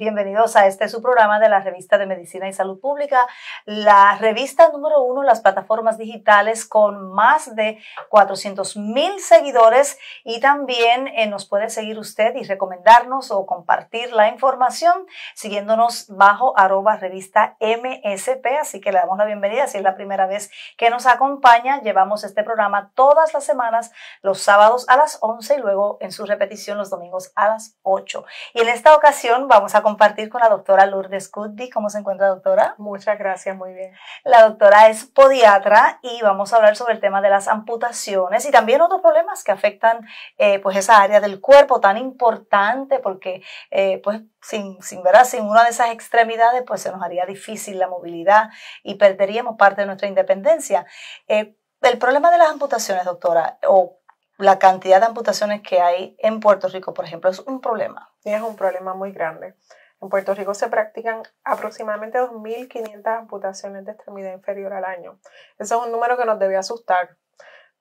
bienvenidos a este su programa de la revista de Medicina y Salud Pública, la revista número uno las plataformas digitales con más de 400 mil seguidores y también eh, nos puede seguir usted y recomendarnos o compartir la información siguiéndonos bajo arroba revista MSP. Así que le damos la bienvenida si es la primera vez que nos acompaña. Llevamos este programa todas las semanas, los sábados a las 11 y luego en su repetición los domingos a las 8. Y en esta ocasión vamos a compartir con la doctora Lourdes Cuddy. ¿Cómo se encuentra, doctora? Muchas gracias, muy bien. La doctora es podiatra y vamos a hablar sobre el tema de las amputaciones y también otros problemas que afectan eh, pues esa área del cuerpo tan importante porque eh, pues sin, sin, sin una de esas extremidades pues se nos haría difícil la movilidad y perderíamos parte de nuestra independencia. Eh, el problema de las amputaciones, doctora, o la cantidad de amputaciones que hay en Puerto Rico, por ejemplo, es un problema. Es un problema muy grande. En Puerto Rico se practican aproximadamente 2.500 amputaciones de extremidad inferior al año. Ese es un número que nos debe asustar.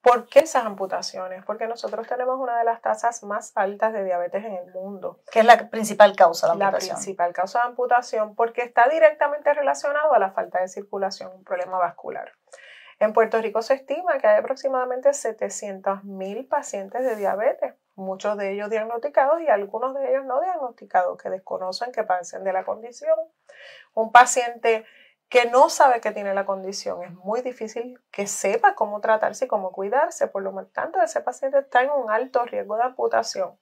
¿Por qué esas amputaciones? Porque nosotros tenemos una de las tasas más altas de diabetes en el mundo. ¿Qué es la principal causa de amputación? La principal causa de amputación porque está directamente relacionado a la falta de circulación, un problema vascular. En Puerto Rico se estima que hay aproximadamente 700.000 pacientes de diabetes muchos de ellos diagnosticados y algunos de ellos no diagnosticados, que desconocen que padecen de la condición. Un paciente que no sabe que tiene la condición, es muy difícil que sepa cómo tratarse y cómo cuidarse, por lo tanto ese paciente está en un alto riesgo de amputación.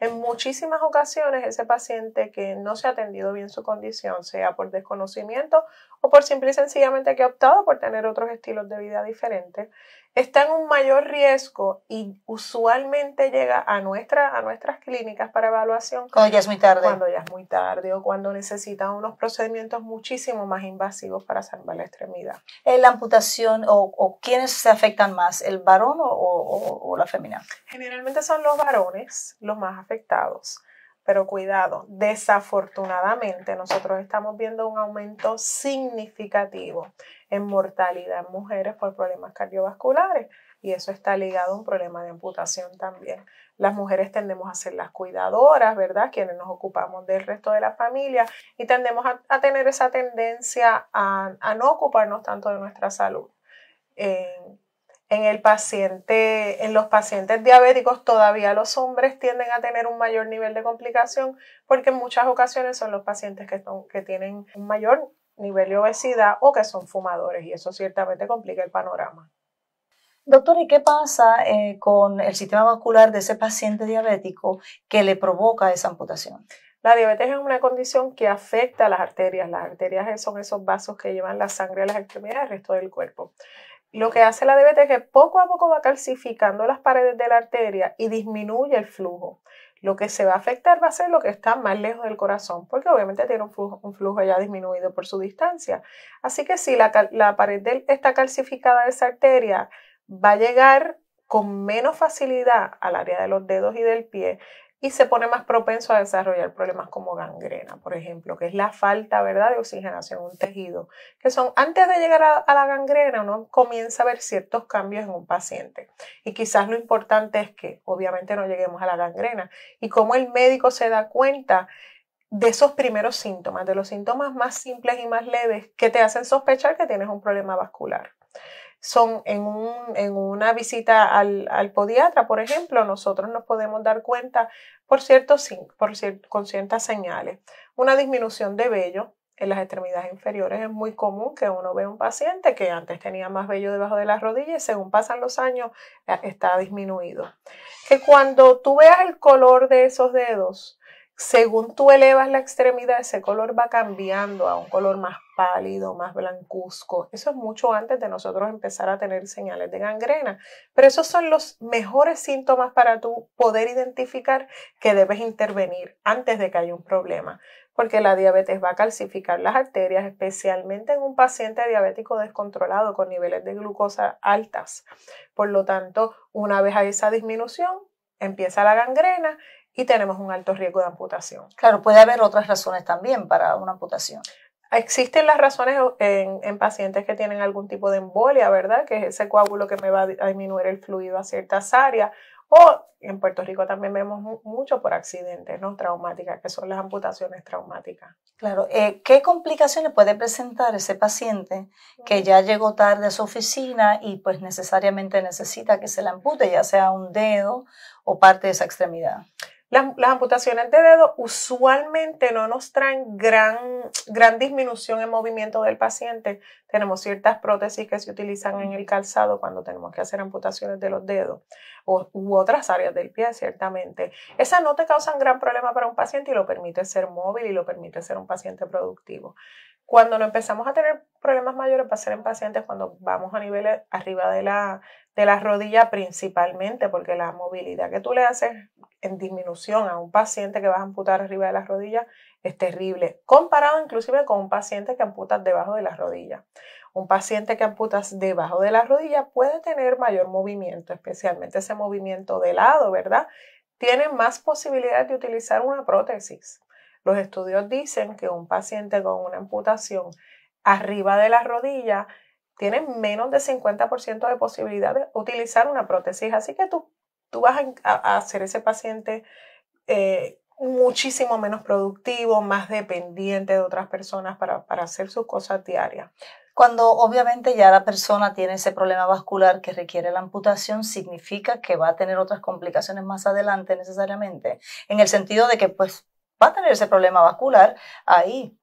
En muchísimas ocasiones ese paciente que no se ha atendido bien su condición, sea por desconocimiento o por simple y sencillamente que ha optado por tener otros estilos de vida diferentes, está en un mayor riesgo y usualmente llega a, nuestra, a nuestras clínicas para evaluación cuando ya es muy tarde. Cuando ya es muy tarde o cuando necesita unos procedimientos muchísimo más invasivos para salvar la extremidad. ¿La amputación o, quiénes se afectan más, el varón o, la femenina Generalmente son los varones los más afectados. Pero cuidado, desafortunadamente nosotros estamos viendo un aumento significativo en mortalidad en mujeres por problemas cardiovasculares y eso está ligado a un problema de amputación también. Las mujeres tendemos a ser las cuidadoras, ¿verdad? Quienes nos ocupamos del resto de la familia y tendemos a, tener esa tendencia a, no ocuparnos tanto de nuestra salud en el paciente, en los pacientes diabéticos, todavía los hombres tienden a tener un mayor nivel de complicación porque en muchas ocasiones son los pacientes que, tienen un mayor nivel de obesidad o que son fumadores y eso ciertamente complica el panorama. Doctor, ¿y qué pasa eh, con el sistema vascular de ese paciente diabético que le provoca esa amputación? La diabetes es una condición que afecta a las arterias. Las arterias son esos vasos que llevan la sangre a las extremidades del resto del cuerpo. Lo que hace la DBT es que poco a poco va calcificando las paredes de la arteria y disminuye el flujo. Lo que se va a afectar va a ser lo que está más lejos del corazón, porque obviamente tiene un flujo, ya disminuido por su distancia. Así que si la, pared está calcificada de esa arteria, va a llegar con menos facilidad al área de los dedos y del pie y se pone más propenso a desarrollar problemas como gangrena, por ejemplo, que es la falta ¿verdad? de oxigenación en un tejido, que son antes de llegar a, a, la gangrena uno comienza a ver ciertos cambios en un paciente. Y quizás lo importante es que obviamente no lleguemos a la gangrena y cómo el médico se da cuenta de esos primeros síntomas, de los síntomas más simples y más leves que te hacen sospechar que tienes un problema vascular son en, un, en una visita al, al, podiatra, por ejemplo, nosotros nos podemos dar cuenta por cierto, por con ciertas señales. Una disminución de vello en las extremidades inferiores es muy común que uno vea un paciente que antes tenía más vello debajo de las rodillas y según pasan los años eh, está disminuido. Que cuando tú veas el color de esos dedos, según tú elevas la extremidad, ese color va cambiando a un color más pálido, más blancuzco. Eso es mucho antes de nosotros empezar a tener señales de gangrena. Pero esos son los mejores síntomas para tú poder identificar que debes intervenir antes de que haya un problema. Porque la diabetes va a calcificar las arterias, especialmente en un paciente diabético descontrolado con niveles de glucosa altas. Por lo tanto, una vez hay esa disminución, empieza la gangrena y tenemos un alto riesgo de amputación. Claro, puede haber otras razones también para una amputación. Existen las razones en, pacientes que tienen algún tipo de embolia, ¿verdad? Que es ese coágulo que me va a disminuir el fluido a ciertas áreas. O en Puerto Rico también vemos mucho por accidentes no traumáticas, que son las amputaciones traumáticas. Claro, eh, ¿qué complicaciones puede presentar ese paciente que mm. ya llegó tarde a su oficina y pues necesariamente necesita que se le ampute, ya sea un dedo o parte de esa extremidad? Las, las, amputaciones de dedo usualmente no nos traen gran, gran disminución en movimiento del paciente. Tenemos ciertas prótesis que se utilizan en el calzado cuando tenemos que hacer amputaciones de los dedos o, u otras áreas del pie, ciertamente. Esas no te causan gran problema para un paciente y lo permite ser móvil y lo permite ser un paciente productivo. Cuando no empezamos a tener problemas mayores va a ser en pacientes cuando vamos a niveles arriba de la, de rodilla principalmente, porque la movilidad que tú le haces en disminución a un paciente que vas a amputar arriba de las rodillas es terrible, comparado inclusive con un paciente que amputas debajo de las rodillas. Un paciente que amputas debajo de la rodilla puede tener mayor movimiento, especialmente ese movimiento de lado, ¿verdad? Tiene más posibilidad de utilizar una prótesis. Los estudios dicen que un paciente con una amputación arriba de la rodilla tiene menos de 50% de posibilidad de utilizar una prótesis. Así que tú, tú vas a, hacer ese paciente eh, muchísimo menos productivo, más dependiente de otras personas para, para hacer sus cosas diarias. Cuando obviamente ya la persona tiene ese problema vascular que requiere la amputación, significa que va a tener otras complicaciones más adelante necesariamente, en el sentido de que pues va a tener ese problema vascular ahí.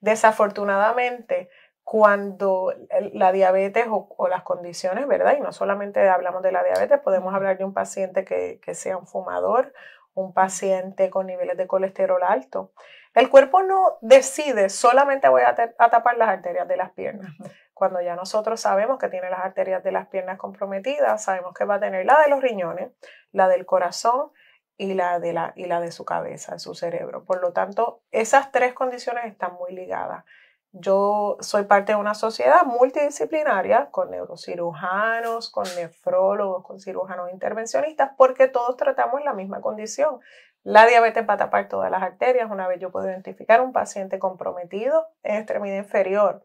Desafortunadamente, cuando la diabetes o, las condiciones, ¿verdad? Y no solamente hablamos de la diabetes, podemos hablar de un paciente que, sea un fumador, un paciente con niveles de colesterol alto. El cuerpo no decide, solamente voy a, tapar las arterias de las piernas. Cuando ya nosotros sabemos que tiene las arterias de las piernas comprometidas, sabemos que va a tener la de los riñones, la del corazón, y la de, y la de su cabeza, de su cerebro. Por lo tanto, esas tres condiciones están muy ligadas. Yo soy parte de una sociedad multidisciplinaria con neurocirujanos, con nefrólogos, con cirujanos intervencionistas, porque todos tratamos la misma condición. La diabetes va a tapar todas las arterias. Una vez yo puedo identificar un paciente comprometido en extremidad inferior,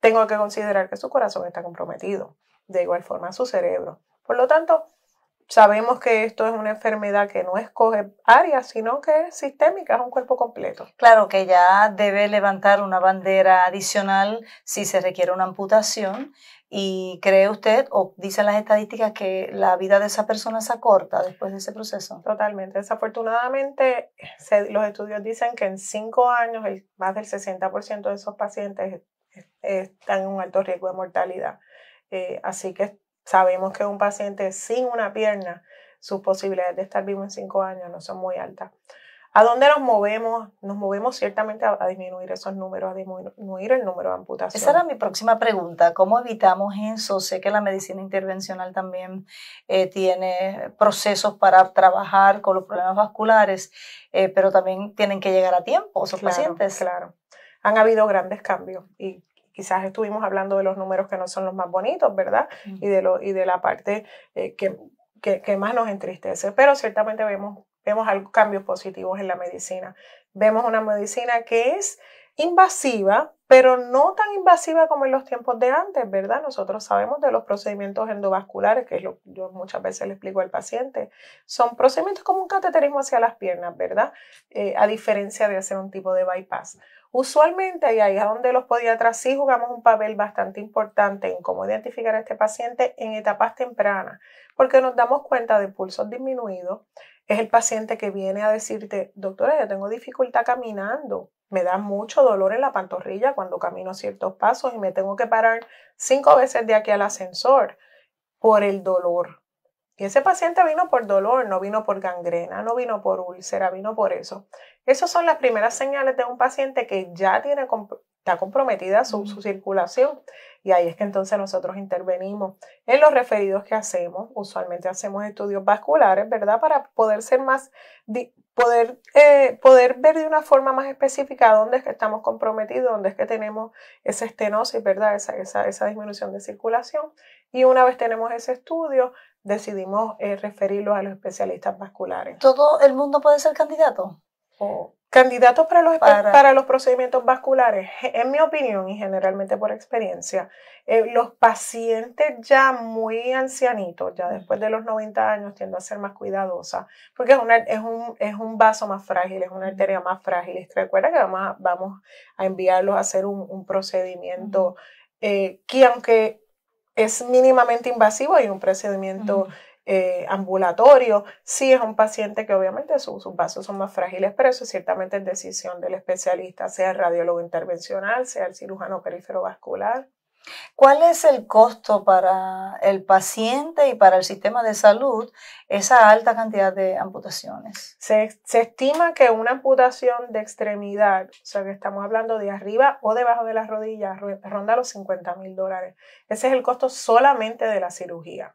tengo que considerar que su corazón está comprometido, de igual forma su cerebro. Por lo tanto, sabemos que esto es una enfermedad que no escoge áreas, sino que es sistémica, es un cuerpo completo. Claro que ya debe levantar una bandera adicional si se requiere una amputación. ¿Y cree usted o dicen las estadísticas que la vida de esa persona se acorta después de ese proceso? Totalmente. Desafortunadamente, los estudios dicen que en cinco años más del 60% de esos pacientes están en un alto riesgo de mortalidad. Eh, así que Sabemos que un paciente sin una pierna, sus posibilidades de estar vivo en cinco años no son muy altas. ¿A dónde nos movemos? Nos movemos ciertamente a, disminuir esos números, a disminuir el número de amputaciones. Esa era mi próxima pregunta. ¿Cómo evitamos eso? Sé que la medicina intervencional también eh, tiene procesos para trabajar con los problemas vasculares, eh, pero también tienen que llegar a tiempo esos pacientes. Claro. Han habido grandes cambios y quizás estuvimos hablando de los números que no son los más bonitos, ¿verdad? Y, de lo, y de la parte eh, que, que, más nos entristece, pero ciertamente vemos, vemos cambios positivos en la medicina. Vemos una medicina que es invasiva, pero no tan invasiva como en los tiempos de antes, ¿verdad? Nosotros sabemos de los procedimientos endovasculares, que es lo que yo muchas veces le explico al paciente. Son procedimientos como un cateterismo hacia las piernas, ¿verdad? Eh, a diferencia de hacer un tipo de bypass. Usualmente, y ahí es donde los podiatras sí jugamos un papel bastante importante en cómo identificar a este paciente en etapas tempranas, porque nos damos cuenta de pulsos disminuidos. Es el paciente que viene a decirte, doctora, yo tengo dificultad caminando, me da mucho dolor en la pantorrilla cuando camino ciertos pasos y me tengo que parar cinco veces de aquí al ascensor por el dolor. Y ese paciente vino por dolor, no vino por gangrena, no vino por úlcera, vino por eso. Esas son las primeras señales de un paciente que ya tiene está comprometida su, circulación y ahí es que entonces nosotros intervenimos en los referidos que hacemos. Usualmente hacemos estudios vasculares, ¿verdad? Para poder ser más, poder, eh, poder ver de una forma más específica dónde es que estamos comprometidos, dónde es que tenemos esa estenosis, ¿verdad? esa disminución de circulación. Y una vez tenemos ese estudio, decidimos eh, referirlos a los especialistas vasculares. ¿Todo el mundo puede ser candidato? Candidatos para los, para... los procedimientos vasculares, en mi opinión y generalmente por experiencia, eh, los pacientes ya muy ancianitos, ya después de los 90 años, tiendo a ser más cuidadosa, porque es, es, un, es un vaso más frágil, es una arteria más frágil. Recuerda que vamos a, vamos a enviarlos a hacer un, procedimiento eh, que aunque es mínimamente invasivo y un procedimiento eh, ambulatorio. Sí es un paciente que obviamente sus vasos son más frágiles, pero eso ciertamente es decisión del especialista, sea el radiólogo intervencional, sea el cirujano perifero vascular. ¿Cuál es el costo para el paciente y para el sistema de salud esa alta cantidad de amputaciones? Se, estima que una amputación de extremidad, o sea que estamos hablando de arriba o debajo de las rodillas, ronda los 50 mil dólares. Ese es el costo solamente de la cirugía.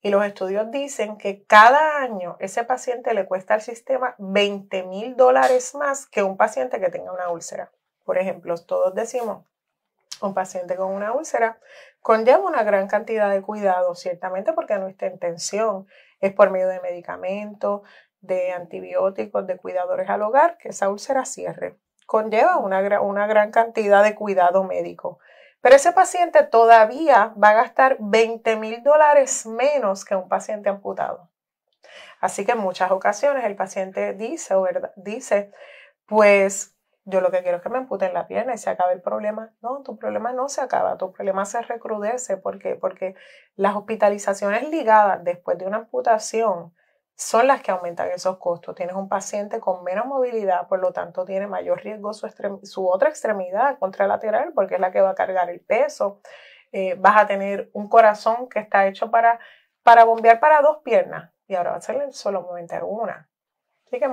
Y los estudios dicen que cada año ese paciente le cuesta al sistema 20 mil dólares más que un paciente que tenga una úlcera. Por ejemplo, todos decimos, un paciente con una úlcera conlleva una gran cantidad de cuidado, ciertamente porque nuestra intención es por medio de medicamentos, de antibióticos, de cuidadores al hogar, que esa úlcera cierre. Conlleva una, una gran cantidad de cuidado médico. Pero ese paciente todavía va a gastar 20 mil dólares menos que un paciente amputado. Así que en muchas ocasiones el paciente dice, dice, pues yo lo que quiero es que me amputen la pierna y se acabe el problema. No, tu problema no se acaba, tu problema se recrudece. ¿Por Porque las hospitalizaciones ligadas después de una amputación son las que aumentan esos costos. Tienes un paciente con menos movilidad, por lo tanto tiene mayor riesgo su, otra extremidad contralateral porque es la que va a cargar el peso. Eh, vas a tener un corazón que está hecho para, para bombear para dos piernas y ahora va a ser aumentar una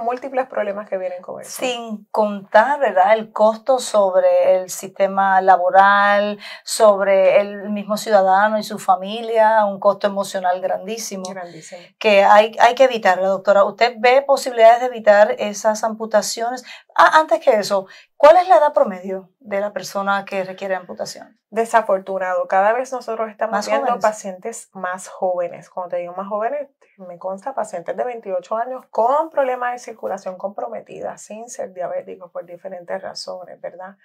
múltiples problemas que vienen con eso. Sin contar, ¿verdad? El costo sobre el sistema laboral, sobre el mismo ciudadano y su familia, un costo emocional grandísimo. Grandísimo. Que hay, hay que evitarlo, doctora. ¿Usted ve posibilidades de evitar esas amputaciones? Ah, antes que eso, ¿cuál es la edad promedio de la persona que requiere amputación? Desafortunado, cada vez nosotros estamos viendo pacientes más jóvenes. Cuando te digo más jóvenes, me consta pacientes de 28 años con problemas de circulación comprometida, sin ser diabéticos por diferentes razones, ¿verdad?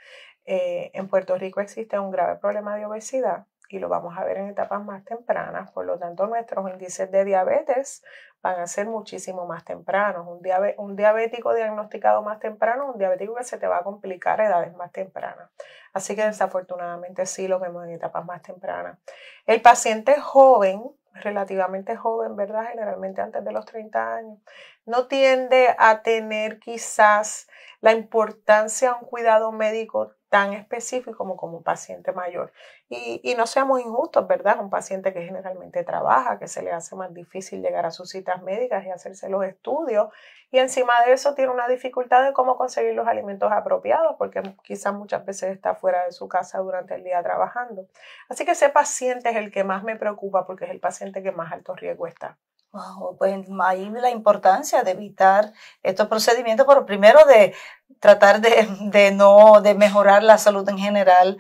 Eh, en Puerto Rico existe un grave problema de obesidad y lo vamos a ver en etapas más tempranas. Por lo tanto, nuestros índices de diabetes van a ser muchísimo más tempranos. Un, diabético diagnosticado más temprano, un diabético que se te va a complicar a edades más tempranas. Así que desafortunadamente sí lo vemos en etapas más tempranas. El paciente joven, relativamente joven, ¿verdad? Generalmente antes de los 30 años, no tiende a tener quizás la importancia a un cuidado médico tan específico como, como un paciente mayor. Y, y, no seamos injustos, ¿verdad? Un paciente que generalmente trabaja, que se le hace más difícil llegar a sus citas médicas y hacerse los estudios, y encima de eso tiene una dificultad de cómo conseguir los alimentos apropiados, porque quizás muchas veces está fuera de su casa durante el día trabajando. Así que ese paciente es el que más me preocupa porque es el paciente que más alto riesgo está. Wow, pues ahí la importancia de evitar estos procedimientos, pero primero de tratar de, no, de mejorar la salud en general,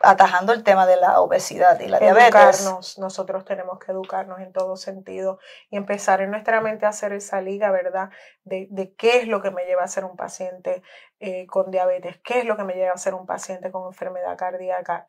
atajando el tema de la obesidad y la educarnos. diabetes. Nosotros tenemos que educarnos en todo sentido y empezar en nuestra mente a hacer esa liga, ¿verdad? De, qué es lo que me lleva a ser un paciente eh, con diabetes, qué es lo que me lleva a ser un paciente con enfermedad cardíaca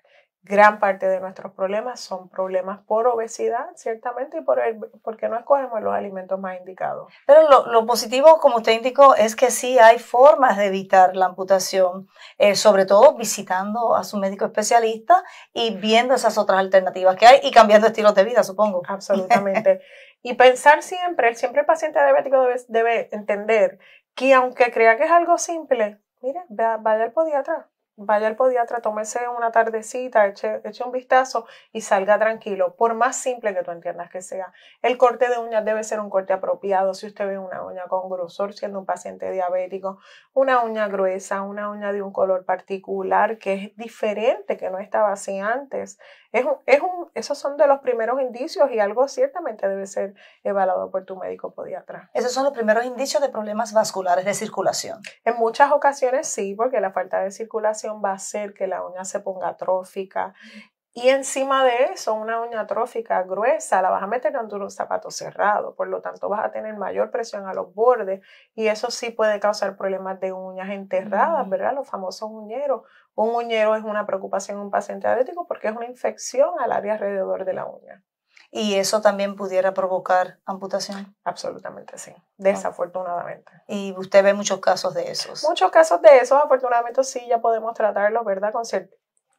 gran parte de nuestros problemas son problemas por obesidad, ciertamente, y por el, porque no escogemos los alimentos más indicados. Pero lo, positivo, como usted indicó, es que sí hay formas de evitar la amputación, eh, sobre todo visitando a su médico especialista y viendo esas otras alternativas que hay y cambiando estilos de vida, supongo. Absolutamente. y pensar siempre, siempre el paciente diabético debe, entender que aunque crea que es algo simple, mire, vaya al podiatra, vaya al podiatra, tómese una tardecita, eche, eche, un vistazo y salga tranquilo, por más simple que tú entiendas que sea. El corte de uñas debe ser un corte apropiado. Si usted ve una uña con grosor, siendo un paciente diabético, una uña gruesa, una uña de un color particular que es diferente, que no estaba así antes, es un, es un, esos son de los primeros indicios y algo ciertamente debe ser evaluado por tu médico podiatra. Esos son los primeros indicios de problemas vasculares de circulación. En muchas ocasiones sí, porque la falta de circulación va a hacer que la uña se ponga atrófica, y encima de eso, una uña trófica gruesa la vas a meter dentro de un zapato cerrado. Por lo tanto, vas a tener mayor presión a los bordes y eso sí puede causar problemas de uñas enterradas, mm. ¿verdad? Los famosos uñeros. Un uñero es una preocupación en un paciente diabético porque es una infección al área alrededor de la uña. ¿Y eso también pudiera provocar amputación? Absolutamente sí, oh. desafortunadamente. ¿Y usted ve muchos casos de esos? Muchos casos de esos, afortunadamente sí, ya podemos tratarlos, ¿verdad? Con,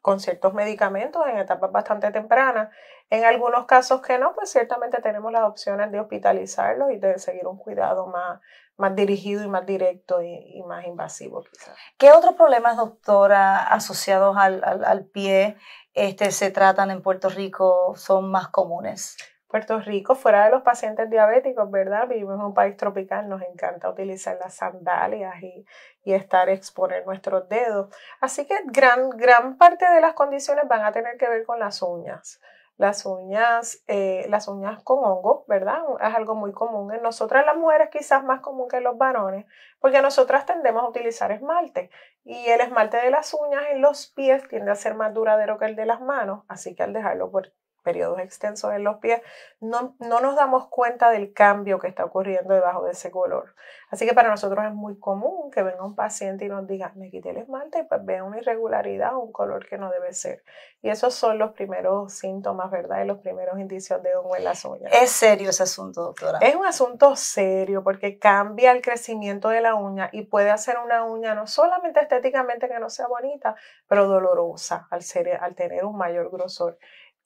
con ciertos medicamentos en etapas bastante tempranas. En algunos casos que no, pues ciertamente tenemos las opciones de hospitalizarlos y de seguir un cuidado más, más dirigido y más directo y, más invasivo quizás. ¿Qué otros problemas, doctora, asociados al, pie este, se tratan en Puerto Rico son más comunes? Puerto Rico, fuera de los pacientes diabéticos, ¿verdad? Vivimos en un país tropical, nos encanta utilizar las sandalias y, estar exponer nuestros dedos. Así que gran, gran parte de las condiciones van a tener que ver con las uñas. Las uñas, eh, las uñas con hongo, ¿verdad? Es algo muy común. En nosotras las mujeres quizás más común que en los varones, porque nosotras tendemos a utilizar esmalte. Y el esmalte de las uñas en los pies tiende a ser más duradero que el de las manos, así que al dejarlo por periodos extensos en los pies, no, no nos damos cuenta del cambio que está ocurriendo debajo de ese color. Así que para nosotros es muy común que venga un paciente y nos diga, me quité el esmalte y pues una irregularidad un color que no debe ser. Y esos son los primeros síntomas, ¿verdad? Y los primeros indicios de hongo en las uñas. Es serio ese asunto, doctora. Es un asunto serio porque cambia el crecimiento de la uña y puede hacer una uña no solamente estéticamente que no sea bonita, pero dolorosa al, ser, al tener un mayor grosor.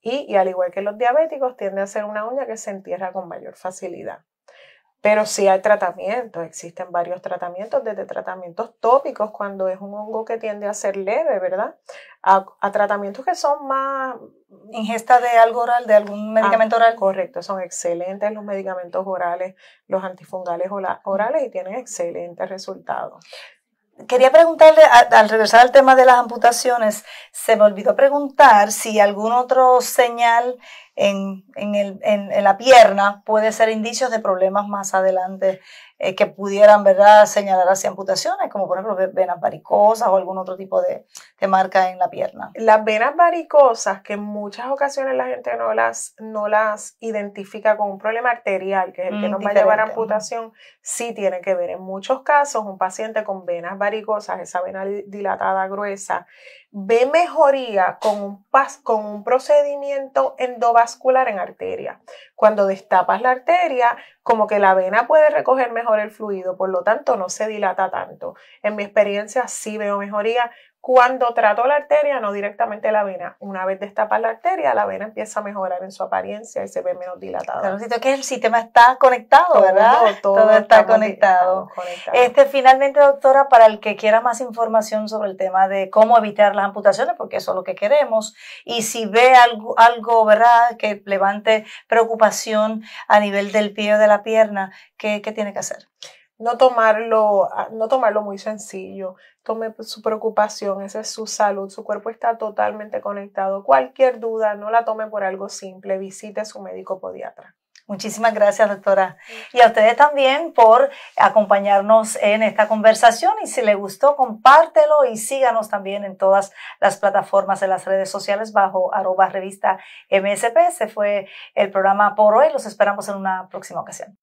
Y, al igual que los diabéticos, tiende a ser una uña que se entierra con mayor facilidad. Pero sí hay tratamientos, existen varios tratamientos, desde tratamientos tópicos cuando es un hongo que tiende a ser leve, ¿verdad? A, tratamientos que son más... Ingesta de algo oral, de algún ah, medicamento oral. Correcto, son excelentes los medicamentos orales, los antifungales orales y tienen excelentes resultados. Quería preguntarle, al regresar al tema de las amputaciones, se me olvidó preguntar si algún otro señal en, en, en, la pierna puede ser indicios de problemas más adelante eh, que pudieran ¿verdad? señalar hacia amputaciones, como por ejemplo venas varicosas o algún otro tipo de, marca en la pierna. Las venas varicosas, que en muchas ocasiones la gente no las, identifica con un problema arterial, que es el que mm, nos va a llevar a amputación, sí tiene que ver. En muchos casos, un paciente con venas varicosas, esa vena dilatada gruesa, ve mejoría con un, con un procedimiento endovascular en arteria. Cuando destapas la arteria, como que la vena puede recoger mejor el fluido, por lo tanto no se dilata tanto. En mi experiencia sí veo mejoría cuando trato la arteria, no directamente la vena. Una vez destapa la arteria, la vena empieza a mejorar en su apariencia y se ve menos dilatada. Pero es que el sistema está conectado, ¿verdad? Todo, está conectado. conectado. Este, finalmente, doctora, para el que quiera más información sobre el tema de cómo evitar las amputaciones, porque eso es lo que queremos, y si ve algo, algo ¿verdad?, que levante preocupación a nivel del pie o de la pierna, ¿qué, qué tiene que hacer? no tomarlo, ah, no tomarlo muy sencillo tome su preocupación, esa es su salud, su cuerpo está totalmente conectado. Cualquier duda, no la tome por algo simple, visite a su médico podiatra. Muchísimas gracias, doctora. Y a ustedes también por acompañarnos en esta conversación. Y si le gustó, compártelo y síganos también en todas las plataformas de las redes sociales bajo arroba revista MSP. Se fue el programa por hoy. Los esperamos en una próxima ocasión.